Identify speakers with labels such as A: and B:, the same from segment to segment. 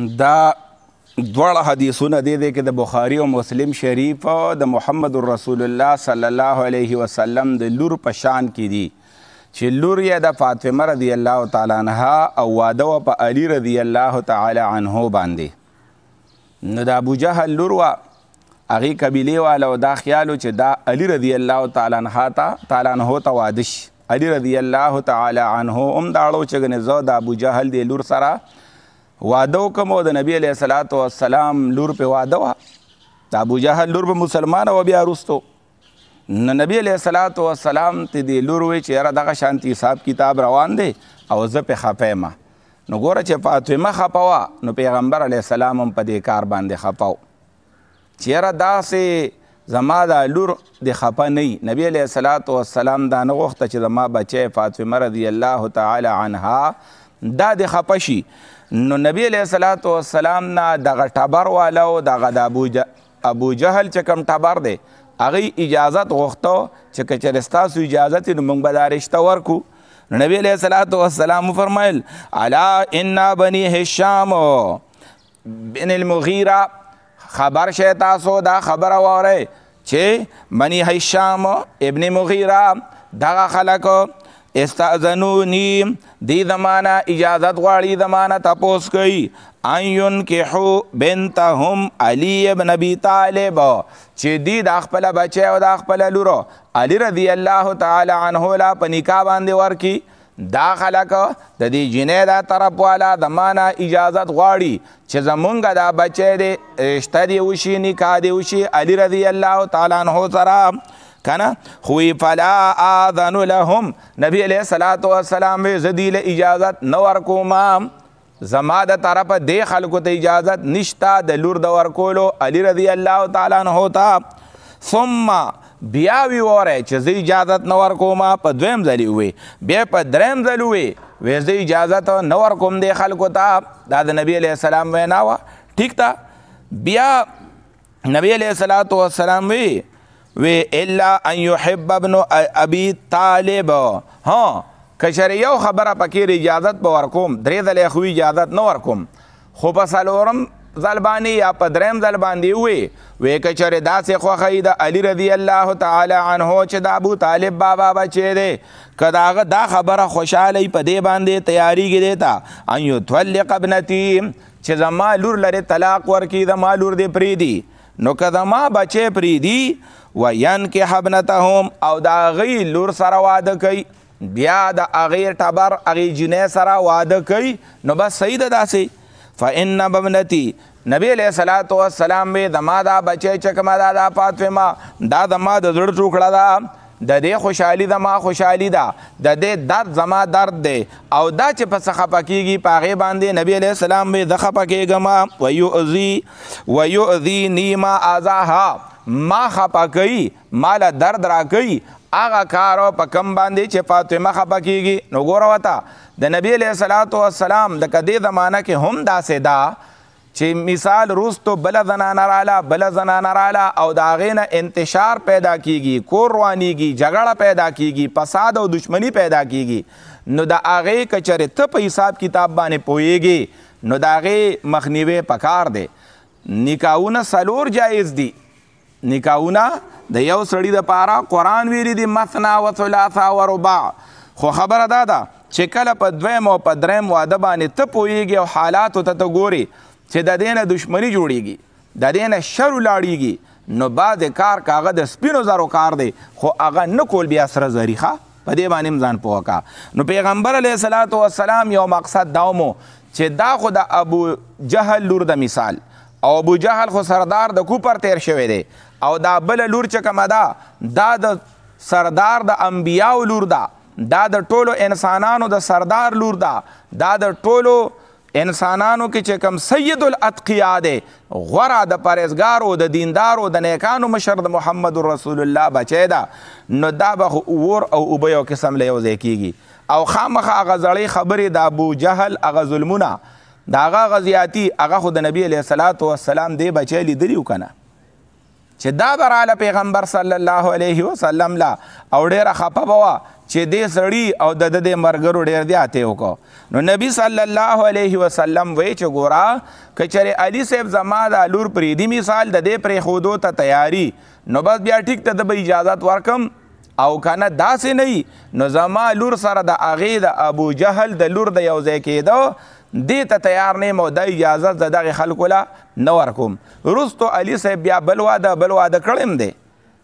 A: دا دواړه حدیثونه دی دی کې د بخاری او مسلم شریف او د محمد رسول الله صلی الله علیه وسلم د لور په شان کې دي چې لور یې د فاطمه رضی الله تعالی عنها او واده و په علی رضی الله تعالی عنه باندې نو د ابو جهل لور وا هغې قبیلې والا او دا خیالو چې دا علی رضی الله تعالی عنها ته تعالی عنه ته واده شي علی رضی الله تعالی عنه هم داړو چې ګنې زه د ابو جهل د لور سره واده وکم او د نبی علیه صلات والسلام لور په واده وا د ابو جهل لور به مسلمان او بیا رستو نو نبی علیه صلات والسلام ته دی لور وی چې یاره دغه شانتی حساب کتاب روان دی او زه په خفه ما نو ګوره چې فاطمه خپه وه نو پیغمبر علیه السلام هم په دې کار باندې خپه و چې یاره داسې زما دا لور د خپه نه وي نبي علیه السلام دا نه غوښته چې زما بچی فاطمه رضی الله تعالی عنها دا د خپشي نو نبی علیہ الصلات والسلام نه دغه ټبر والا او دغه د ابو ابو جهل چې کم ټبر دی هغه اجازت غوښته چې کچرستا سو اجازت نو موږ به دا رشتہ ورکو نبی علیہ الصلات والسلام فرمایل الا ان بنی هشام بن المغیره خبر شه تاسو دا خبر واره چې بنی هشام ابن مغیره دغه خلکو استاذنونی دی زمانہ اجازت غواړي زمانہ تاسو کوي ايون کحو بنتهم علي ابن ابي طالب چې دی د خپل بچي او د خپل لور علي رضی الله تعالی عنه لا پنیکا باندې ورکی دا خلک د دې جنې دا طرف والا زمانہ اجازت غواړي چې زمونږ دا بچي دې رشتہ دی وشي نکاح دی وشي علي رضی الله تعالی عنه سره کنه خو فلا اذن لهم نبی علیہ الصلوۃ والسلام زدیل اجازت نو ورکوم زما د طرفه د خلکو ته اجازت نشتا د لور د ورکولو علی رضی الله تعالی عنہ تا ثم بیا وی وره چې زی اجازت نو ورکوم په دویم ځلی وی بیا په دریم ځلی وی وې زی اجازت نو ورکوم د خلکو ته دا د نبی علیہ السلام وینا وا ٹھیک تا بیا نبی علیہ الصلوۃ والسلام وی وی الا ان يحب ابن ابي طالب ها کشر یو خبره پکې اجازت به ورکوم درې ځله خو اجازت نه ورکوم خو په سلورم ځلبانی یا په دریم ځلباندې وی وی کچر داسې خوخه د علي رضی الله تعالی عنه چې د ابو طالب بابا بچی دی کداغه دا خبره خوشاله په دې باندې تیاریږي دیتا ان یو تولق ابنتی چې زما لور لري طلاق ورکی زما لور دې پریدي نو کدا ما بچی پری دی و ین کې حبنتهم او دا غی لور سره واده کوي بیا د اغیر ټبر اغی جنې سره واده کوي نو بس صحیح ده داسې فان بمنتی نبی علیہ الصلوۃ والسلام به دما دا بچی چکما دا, دا فاطمه دا دما د زړه ټوکړه دا, دا د دې خوشحالي زما خوشحالي ده د دې درد زما درد دی او دا چې په څه خفه کېږي په هغې باندې نبي علیه السلام وایي زه خفه کېږم ویؤذي ویؤذیني ما اذاها ما خفه کوي ما له درد راکوي هغه کار په کم باندې چې فاطمه خفه کېږي نو ګوره وته د نبي علیه السلام د کدې زمانه کې هم داسې ده دا چې مثال روستو بل زنانه رااله بل زنانه رااله او د هغې نه انتشار پیدا کیږي کور روانیږي جګړه پیدا کیږي فساد او دشمنی پیدا کیږي نو د هغې که چېرې ته په حساب کتاب باندې پوهیږي نو د هغې مخنیوی پکار دی نکاحونه څلور جایز دي نکاحونه د یو سړي دپاره قرآن ویلي دي مثنا و ثلاثه و رباع خو خبره دا ده چې کله په دویم او په دریم واده باندې ته پوهیږي او حالاتو ته ته ګورې چې د دې نه دښمنی جوړیږي د دې نه شر لاړیږي نو بعد کار کاغه د سپینو زرو کار دی خو هغه نه کول بیا سره زریخه په دې باندې ځان پوهکا نو پیغمبر علیه صلوات و سلام یو مقصد داومو چې دا خو د ابو جهل لور د مثال او ابو جهل خو سردار د کوپر تیر شوی دی او دا بل لور چې کومه ده دا د سردار د انبیاو لور ده دا د ټولو انسانانو د سردار لور ده دا د ټولو انسانانو کې چې کم سید الاتقیا دی غوره د پرهیزګارو د دیندارو د نیکانو مشر د محمد رسول الله بچی ده نو دا به اور او اوبه یو قسم له یو ځای کیږي او خامخه هغه زړې خبرې د ابو جهل هغه ظلمونه د هغه غزیاتی هغه خو د نبی علیه السلام دی بچی لیدلی و که نه چې دا براله پیغمبر صلی الله علیه وسلم لا او ډیره خپه بوا چې دې سړی او د دې مرګرو ډیر دی اته وکړو نو نبی صلی الله علیه وسلم وای چې ګورا کچره علی صاحب زما د لور پریدي مثال د دې پرې خودو ته تیاری نو بس بیا ټیک ته د اجازه ورکم او کنه داسې نه نو زما لور سره د اغې د ابو جهل د لور د یو ځای کېدو دې ته تیار نه مو د اجازه د دغه خلکو لا نه ورکوم رستو علي صاحب بیا بل واده بل واده کړم دی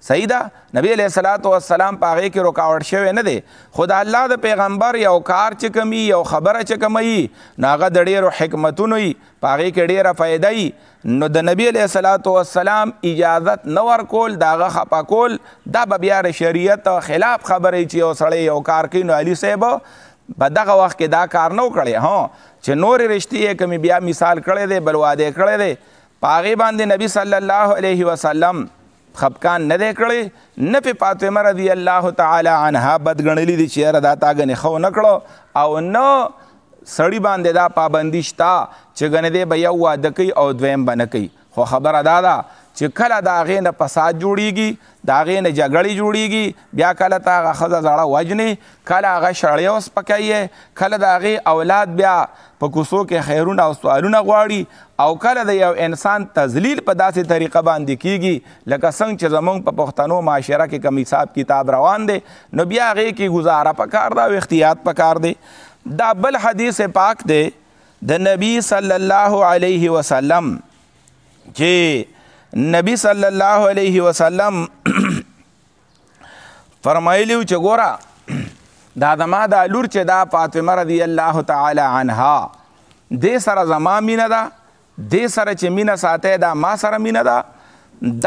A: صحیح ده نبی علیه صلوات و سلام په هغه کې رکاوټ شوی نه دی خدا الله د پیغمبر یو کار چې کمی یو خبره چې کمی ناغه د ډیرو حکمتونو په هغه کې ډیره فایده ای نو د نبی علیه صلوات و سلام اجازت نه ورکول داغه خپا کول دا به بیا شریعت خلاف خبره چې یو سړی یو کار کوي نو علي صاحب په دغه وخت کې دا کار نه وکړي هو چې نورې رشتې کمی بیا مثال کړی دی بل واده کړی دی په هغې باندې نبی صلی الله علیه وسلم خپکان نه دی کړی نه پې فاطمه رضی الله تعالی عنها بد ګڼلی دي چې یاره دا تا ګنې ښه ونه کړو او نه سړی باندې دا پابندي شته چې ګنې دی به یو واده کوي او دویم به نه کوي خو خبره دا ده چې کله د هغې نه فساد جوړیږي د هغې نه جګړې جوړیږي بیا کله ته هغه ښځه زړه وجنې کله هغه شړی وسپکوي کله د هغې اولاد بیا په کوڅو کې خیرونه او سوالونه غواړي او کله د یو انسان تذلیل په داسې طریقه باندې کیږي لکه څنګه چې زمونږ په پښتنو معاشره کې کم حساب کتاب روان دی نو بیا هغې کې ګزاره پکار ده او احتیاط پکار دی دا بل حدیث پاک دی د نبی صلی الله علیه وسلم چې نبی صلی الله علیه وسلم فرمایلی چې ګوره دا زما دا لور چې دا فاطمه رضی الله تعالی عنها دې سره زما مینه ده دې سره چې مینه ساته دا ما سره مینه ده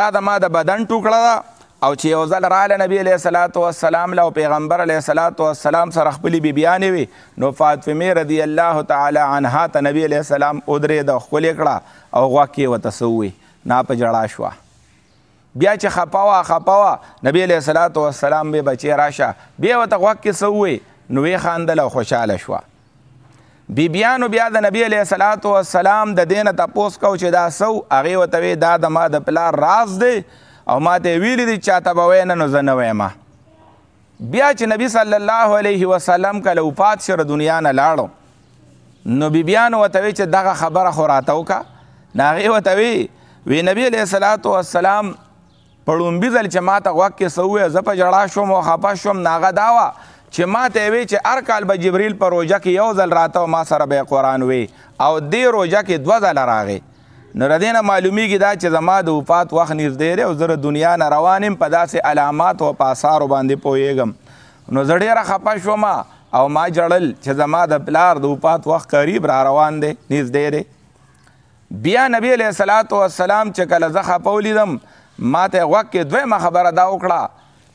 A: دا زما د بدن ټوکړه ده او چې یو ځل رااله نبی علیه الصلاۃ والسلام له پیغمبر علیه الصلاۃ والسلام سره خپلې بیبیانې وي نو فاطمه رضی الله تعالی عنها ته نبی علیه السلام ودرې د خپلې کړه او غوا کې وتسوي نا په جړا شو بیا چې خپاوه خپاوه نبی له صلوات و سلام به بچی راشه بیا وته وخت کې سوې نوې خاندل خوشاله شو بیبیانو بیا د نبی علیہ الصلات والسلام د دینه تاسو کو چې دا سو هغه وتوي دا د ما د پلار راز دی او ما ته ویل دي چاته به وینه نو زنه وایم بیا چې نبی صلی الله علیه وسلم کله وفات شره دنیا نه لاړو نو بیبیانو وتوي چې دغه خبره خو راتاو کا ناغه وتوي وی نبی علیہ الصلات والسلام پړومبي ځل چې ماته غوږ کې سوې زپ جړا شوم او خپه شوم ناغه داوا چې ماته وی چې هر کال به جبرئیل پر روزه کې یو ځل راته ما سره به قران وی او دې روزه کې دوه ځله راغې نو ردینه معلومیږي دا چې زما د وفات وخت نږدې لري او زه دنیا نه روانم په داسې علامات او پاسار باندې پوهیږم نو زه ډیره خپه شوم او ما جړل چې زما د پلار د وفات وخت قریب را روان دی نږدې دی بیا نبی علیہ الصلات والسلام چې کله زخه پولیدم ما ته وکه دوی ما خبره دا وکړه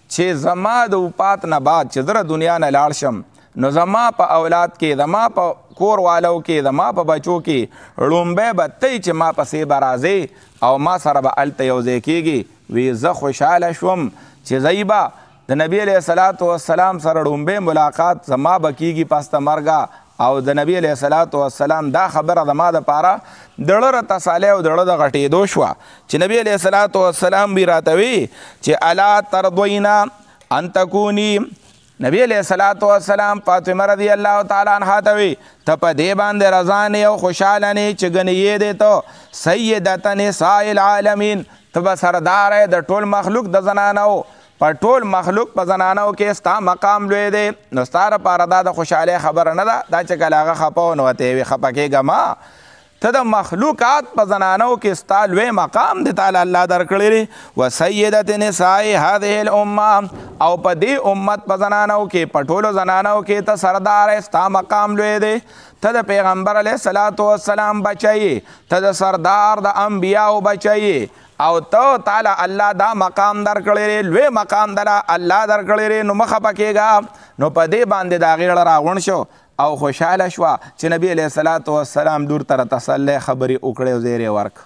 A: چې زما د پات نه بعد چې زره دنیا نه لاړ شم نو زما په اولاد کې زما په کور والو کې زما په بچو کې لومبه به تی چې ما پسې به راځې او ما سره به هلته یو ځای کېږي وی زه خوشحاله شوم چې زی به د نبی علیه السلام سره لومبه ملاقات زما به کېږي پسته مرګه او د نبی علیه صلوات و سلام دا خبره د ما د پاره دړه تسالی او دړه د غټېدو شوه چې نبی علیه صلوات و سلام وی راته وی چې الا ترضینا ان تکونی نبی علیہ الصلات والسلام فاطمه رضی الله تعالی عنها ته وی ته په دې باندې رضا نه او خوشاله نه چې غنیې دې ته سیدتن سائل العالمین ته به سردار د ټول مخلوق د زنانه پر ټول مخلوق په زنانو کې ستا مقام لوی دی نو ستا لپاره دا د خوشحالۍ خبره نه ده دا چې کله هغه خفه ونوتې وي خفه کېږه ما ته د مخلوقات په زنانو کې ستا لوی مقام دی تعالی الله درکړی دی و سیدت نساء هذه الامه او په دې امت په زنانو کې په ټولو زنانو کې ته سردار ستا مقام لوی دی ته د پیغمبر علیه السلام بچی ته د سردار د انبیاو بچی او ته تعالی الله دا مقام در کړی لوی مقام در الله در کړی نو مخه پکېګا نو په دې باندې دا غیړه راغون شو او خوشاله شو چې نبی علیہ الصلوۃ والسلام دور تر تسلی خبري وکړي او زیری ورک